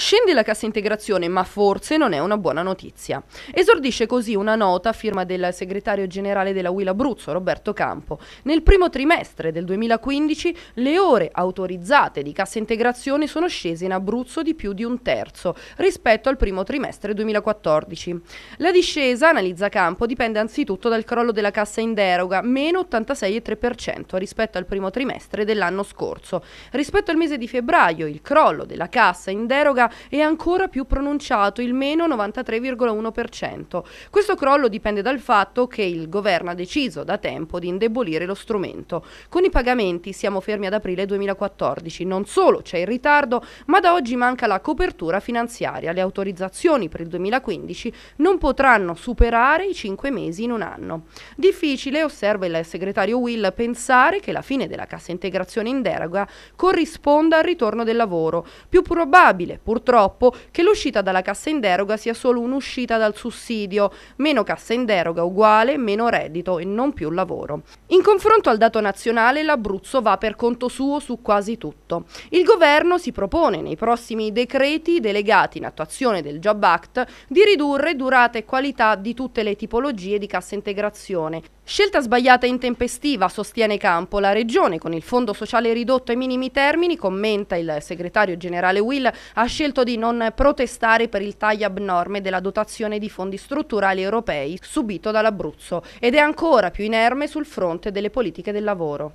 Scende la cassa integrazione, ma forse non è una buona notizia. Esordisce così una nota a firma del segretario generale della UIL Abruzzo, Roberto Campo. Nel primo trimestre del 2015 le ore autorizzate di cassa integrazione sono scese in Abruzzo di più di un terzo rispetto al primo trimestre 2014. La discesa, analizza Campo, dipende anzitutto dal crollo della cassa in deroga, meno 86,3% rispetto al primo trimestre dell'anno scorso. Rispetto al mese di febbraio, il crollo della cassa in deroga è ancora più pronunciato, il meno 93,1%. Questo crollo dipende dal fatto che il governo ha deciso da tempo di indebolire lo strumento. Con i pagamenti siamo fermi ad aprile 2014. Non solo c'è il ritardo, ma da oggi manca la copertura finanziaria. Le autorizzazioni per il 2015 non potranno superare i 5 mesi in un anno. Difficile, osserva il segretario Will, pensare che la fine della cassa integrazione in deroga corrisponda al ritorno del lavoro. Più probabile, purtroppo, purtroppo che l'uscita dalla cassa in deroga sia solo un'uscita dal sussidio, meno cassa in deroga uguale meno reddito e non più lavoro. In confronto al dato nazionale l'Abruzzo va per conto suo su quasi tutto. Il governo si propone nei prossimi decreti delegati in attuazione del Job Act di ridurre durata e qualità di tutte le tipologie di cassa integrazione. Scelta sbagliata e intempestiva, sostiene Campo, la regione con il fondo sociale ridotto ai minimi termini, commenta il segretario generale Will, ha scelto scelto di non protestare per il taglio abnorme della dotazione di fondi strutturali europei subito dall'Abruzzo ed è ancora più inerme sul fronte delle politiche del lavoro.